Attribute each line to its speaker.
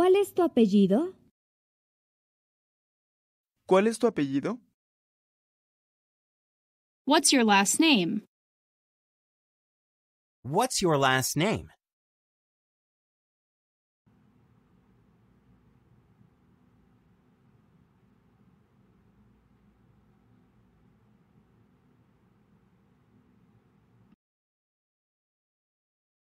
Speaker 1: ¿Cuál es tu apellido?
Speaker 2: ¿Cuál es tu apellido?
Speaker 1: What's your last name? What's your last name?